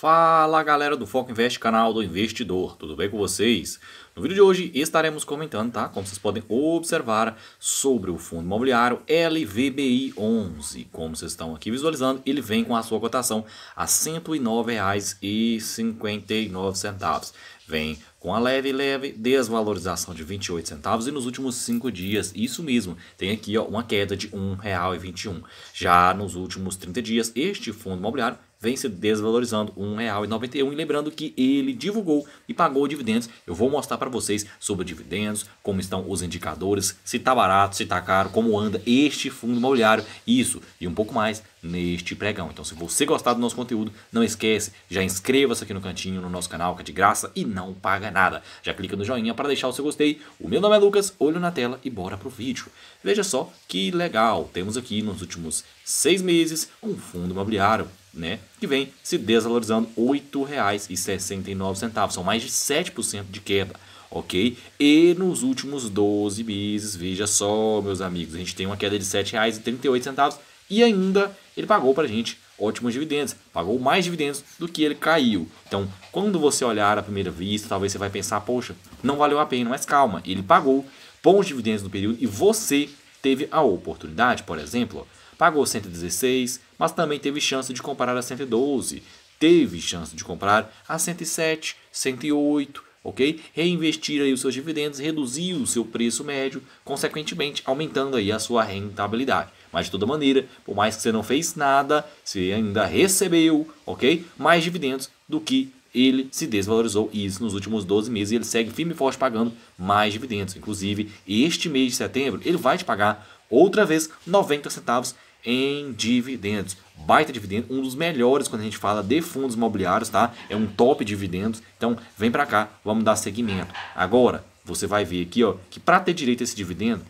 Fala galera do Foco Invest, canal do investidor, tudo bem com vocês? No vídeo de hoje estaremos comentando, tá? Como vocês podem observar, sobre o fundo imobiliário LVBI11. Como vocês estão aqui visualizando, ele vem com a sua cotação a R$ 109,59. Vem com a leve, leve desvalorização de 28 centavos e nos últimos 5 dias, isso mesmo, tem aqui ó, uma queda de R$ 1,21. Já nos últimos 30 dias, este fundo imobiliário vem se desvalorizando R$ 1,91. E lembrando que ele divulgou e pagou dividendos. Eu vou mostrar para vocês sobre dividendos, como estão os indicadores, se está barato, se está caro, como anda este fundo imobiliário, isso e um pouco mais neste pregão. Então, se você gostar do nosso conteúdo, não esquece, já inscreva-se aqui no cantinho, no nosso canal, que é de graça e não paga nada. Já clica no joinha para deixar o seu gostei. O meu nome é Lucas, olho na tela e bora pro vídeo. Veja só que legal, temos aqui nos últimos seis meses um fundo imobiliário né, que vem se desvalorizando R$ 8,69, são mais de 7% de queda, ok? E nos últimos 12 meses, veja só, meus amigos, a gente tem uma queda de R$ 7,38 e ainda ele pagou para a gente ótimos dividendos, pagou mais dividendos do que ele caiu. Então, quando você olhar à primeira vista, talvez você vai pensar, poxa, não valeu a pena, mas calma, ele pagou bons dividendos no período e você teve a oportunidade, por exemplo, Pagou 116, mas também teve chance de comprar a 112, teve chance de comprar a 107, 108, ok? Reinvestir aí os seus dividendos, reduzir o seu preço médio, consequentemente aumentando aí a sua rentabilidade. Mas de toda maneira, por mais que você não fez nada, você ainda recebeu, ok? Mais dividendos do que ele se desvalorizou isso nos últimos 12 meses e ele segue firme e forte pagando mais dividendos. Inclusive, este mês de setembro, ele vai te pagar outra vez 90 centavos em dividendos. Baita dividendo, um dos melhores quando a gente fala de fundos imobiliários, tá? É um top dividendos. Então, vem para cá, vamos dar seguimento. Agora, você vai ver aqui, ó, que para ter direito a esse dividendo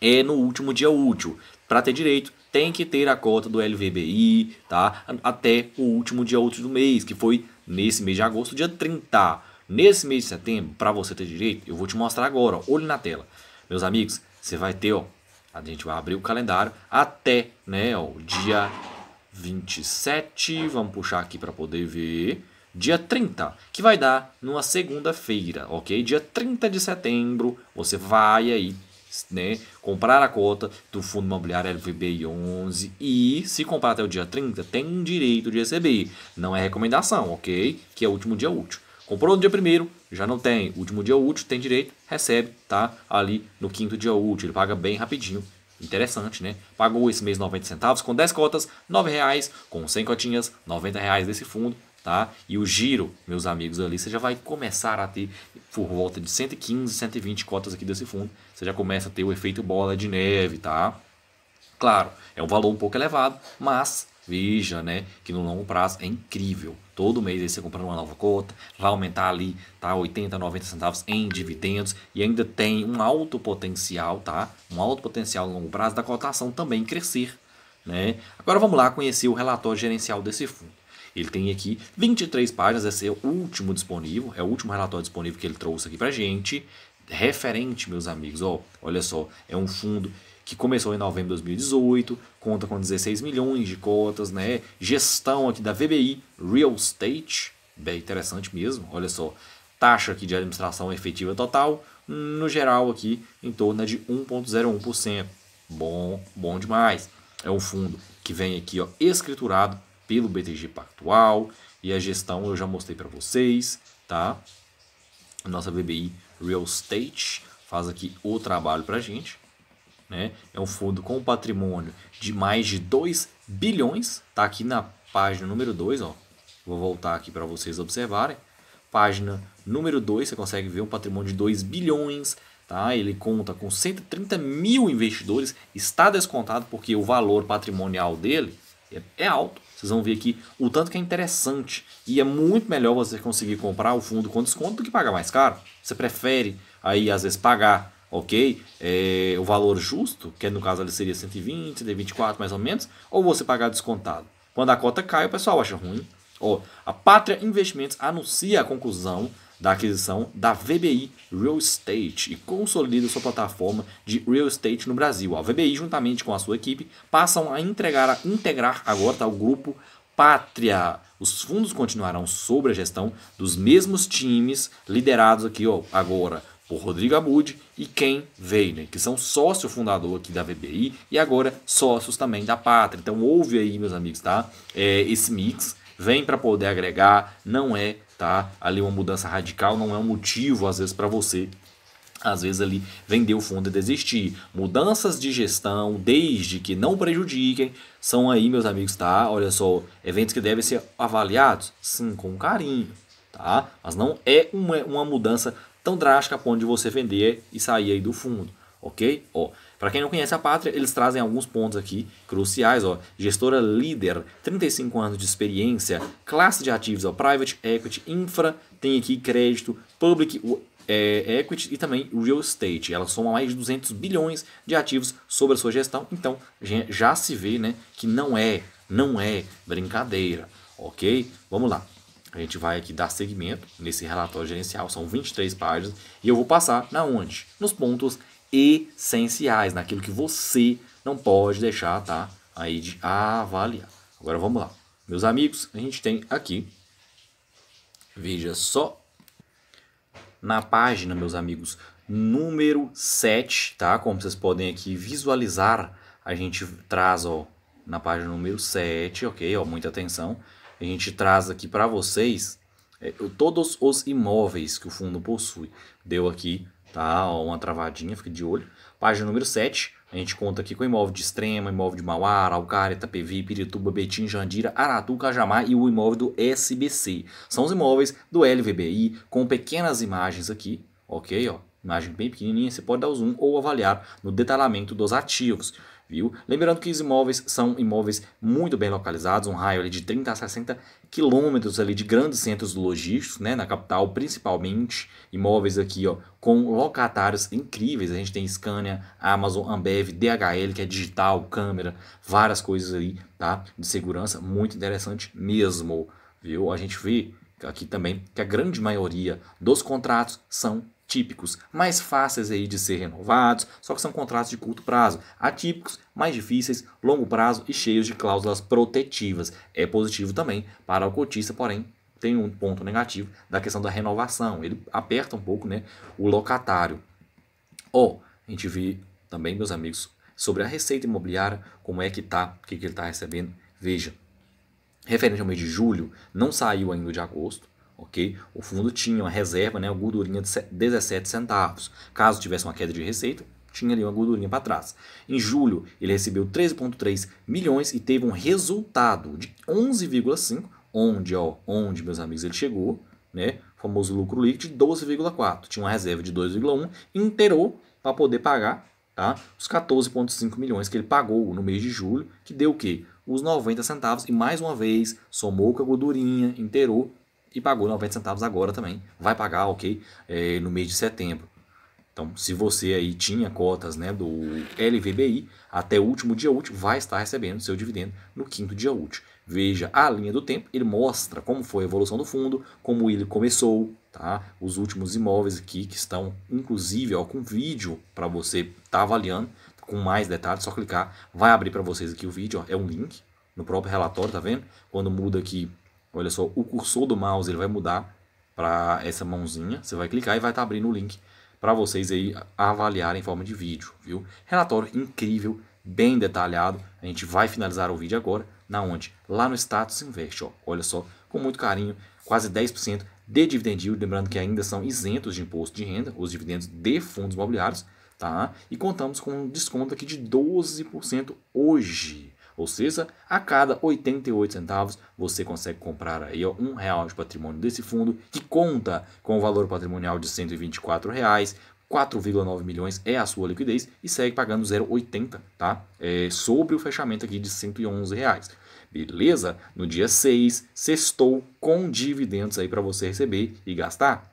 é no último dia útil. Para ter direito, tem que ter a cota do LVBI, tá? Até o último dia útil do mês, que foi nesse mês de agosto, dia 30. Nesse mês de setembro, para você ter direito, eu vou te mostrar agora, ó, olho na tela. Meus amigos, você vai ter, ó, a gente vai abrir o calendário até né, o dia 27. Vamos puxar aqui para poder ver. Dia 30, que vai dar numa segunda-feira, ok? Dia 30 de setembro, você vai aí né, comprar a cota do Fundo Imobiliário LVBI 11 e se comprar até o dia 30 tem direito de receber. Não é recomendação, ok? Que é o último dia útil. Comprou no dia primeiro, já não tem. Último dia útil, tem direito, recebe, tá? Ali no quinto dia útil, ele paga bem rapidinho. Interessante, né? Pagou esse mês 90 centavos com 10 cotas, 9 reais, com 100 cotinhas, 90 reais desse fundo, tá? E o giro, meus amigos ali, você já vai começar a ter por volta de 115, 120 cotas aqui desse fundo. Você já começa a ter o efeito bola de neve, tá? Claro, é um valor um pouco elevado, mas Veja, né, que no longo prazo é incrível. Todo mês aí você comprando uma nova cota, vai aumentar ali, tá, 80, 90 centavos em dividendos e ainda tem um alto potencial, tá? Um alto potencial no longo prazo da cotação também crescer, né? Agora vamos lá conhecer o relatório gerencial desse fundo. Ele tem aqui 23 páginas, esse é o último disponível, é o último relatório disponível que ele trouxe aqui pra gente. Referente, meus amigos, ó, olha só, é um fundo que começou em novembro de 2018, conta com 16 milhões de cotas, né? Gestão aqui da VBI, Real Estate, bem interessante mesmo, olha só. Taxa aqui de administração efetiva total, no geral aqui em torno de 1.01%. Bom, bom demais. É um fundo que vem aqui, ó, escriturado pelo BTG Pactual e a gestão eu já mostrei para vocês, tá? Nossa VBI Real Estate faz aqui o trabalho para gente. Né? É um fundo com patrimônio de mais de 2 bilhões, tá aqui na página número 2, ó. Vou voltar aqui para vocês observarem. Página número 2, você consegue ver um patrimônio de 2 bilhões, tá? Ele conta com 130 mil investidores, está descontado porque o valor patrimonial dele é, é alto. Vocês vão ver aqui o tanto que é interessante. E é muito melhor você conseguir comprar o fundo com desconto do que pagar mais caro. Você prefere aí, às vezes, pagar ok? É, o valor justo, que é, no caso ali seria 120, 124 mais ou menos, ou você pagar descontado. Quando a cota cai, o pessoal acha ruim. Ó, a Pátria Investimentos anuncia a conclusão da aquisição da VBI Real Estate e consolida sua plataforma de real estate no Brasil. A VBI, juntamente com a sua equipe, passam a integrar, a integrar agora tá, o grupo Pátria. Os fundos continuarão sobre a gestão dos mesmos times liderados aqui ó, agora o Rodrigo Abud e Ken Veiner, que são sócio fundador aqui da VBI e agora sócios também da Pátria. Então ouve aí, meus amigos, tá? É, esse mix vem para poder agregar, não é, tá? Ali uma mudança radical, não é um motivo às vezes para você às vezes ali vender o fundo e desistir. Mudanças de gestão, desde que não prejudiquem, são aí, meus amigos, tá? Olha só, eventos que devem ser avaliados, sim, com carinho, tá? Mas não é uma, uma mudança tão drástica a ponto de você vender e sair aí do fundo, ok? Ó, para quem não conhece a Pátria, eles trazem alguns pontos aqui cruciais, ó. Gestora líder, 35 anos de experiência, classe de ativos, ó, private equity, infra, tem aqui crédito, public é, equity e também real estate. Ela soma mais de 200 bilhões de ativos sobre a sua gestão, então já se vê, né, que não é, não é brincadeira, ok? Vamos lá. A gente vai aqui dar seguimento nesse relatório gerencial, são 23 páginas, e eu vou passar na onde? Nos pontos essenciais, naquilo que você não pode deixar, tá? Aí de avaliar. Agora vamos lá. Meus amigos, a gente tem aqui, veja só, na página, meus amigos, número 7, tá? Como vocês podem aqui visualizar, a gente traz, ó, na página número 7, ok? Ó, muita atenção a gente traz aqui para vocês é, todos os imóveis que o fundo possui. Deu aqui, tá? Ó, uma travadinha, fica de olho. Página número 7, a gente conta aqui com imóvel de Extrema, imóvel de Mauá, Araucária, Itapevi, Pirituba, Betim, Jandira, Aratu, Cajamá e o imóvel do SBC. São os imóveis do LVBI com pequenas imagens aqui, ok? Ó, imagem bem pequenininha, você pode dar o zoom ou avaliar no detalhamento dos ativos viu? Lembrando que os imóveis são imóveis muito bem localizados, um raio ali de 30 a 60 quilômetros ali de grandes centros logísticos, né, na capital principalmente, imóveis aqui, ó, com locatários incríveis, a gente tem Scania, Amazon, Ambev, DHL, que é digital, câmera, várias coisas aí, tá, de segurança, muito interessante mesmo, viu? A gente vê aqui também que a grande maioria dos contratos são típicos, mais fáceis aí de ser renovados, só que são contratos de curto prazo. Atípicos, mais difíceis, longo prazo e cheios de cláusulas protetivas. É positivo também para o cotista, porém tem um ponto negativo da questão da renovação. Ele aperta um pouco, né, o locatário. Ó, oh, a gente vê também, meus amigos, sobre a receita imobiliária, como é que tá, o que, que ele está recebendo. Veja, referente ao mês de julho, não saiu ainda de agosto, ok? O fundo tinha uma reserva, né, uma gordurinha de 17 centavos. Caso tivesse uma queda de receita, tinha ali uma gordurinha para trás. Em julho, ele recebeu 13,3 milhões e teve um resultado de 11,5, onde, ó, onde, meus amigos, ele chegou, né? O famoso lucro líquido de 12,4. Tinha uma reserva de 2,1, inteirou para poder pagar tá? os 14,5 milhões que ele pagou no mês de julho, que deu o quê? Os 90 centavos, e mais uma vez, somou com a gordurinha, inteirou e pagou 90 centavos agora também. Vai pagar, ok, é, no mês de setembro. Então, se você aí tinha cotas né, do LVBI, até o último dia útil, vai estar recebendo seu dividendo no quinto dia útil. Veja a linha do tempo, ele mostra como foi a evolução do fundo, como ele começou, tá? os últimos imóveis aqui que estão, inclusive, ó, com vídeo para você estar tá avaliando com mais detalhes, só clicar, vai abrir para vocês aqui o vídeo, ó, é um link no próprio relatório, tá vendo? Quando muda aqui Olha só, o cursor do mouse ele vai mudar para essa mãozinha. Você vai clicar e vai estar tá abrindo o link para vocês aí avaliarem em forma de vídeo, viu? Relatório incrível, bem detalhado. A gente vai finalizar o vídeo agora, na onde? Lá no Status Invest, ó. Olha só, com muito carinho, quase 10% de dividend yield, lembrando que ainda são isentos de imposto de renda, os dividendos de fundos imobiliários, tá? E contamos com um desconto aqui de 12% hoje, ou seja, a cada 88 centavos você consegue comprar aí ó, um real de patrimônio desse fundo que conta com o um valor patrimonial de 124 reais. 4,9 milhões é a sua liquidez e segue pagando 0,80, tá? É, sobre o fechamento aqui de 111 reais. Beleza? No dia 6, sextou com dividendos aí para você receber e gastar.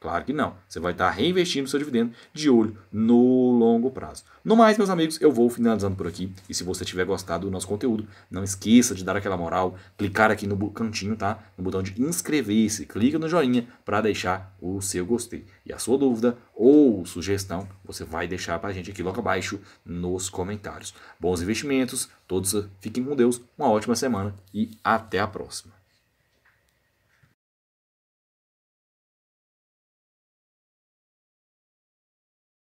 Claro que não. Você vai estar reinvestindo seu dividendo de olho no longo prazo. No mais, meus amigos, eu vou finalizando por aqui. E se você tiver gostado do nosso conteúdo, não esqueça de dar aquela moral, clicar aqui no cantinho, tá? No botão de inscrever-se. Clica no joinha para deixar o seu gostei. E a sua dúvida ou sugestão, você vai deixar para a gente aqui logo abaixo nos comentários. Bons investimentos, todos fiquem com Deus, uma ótima semana e até a próxima.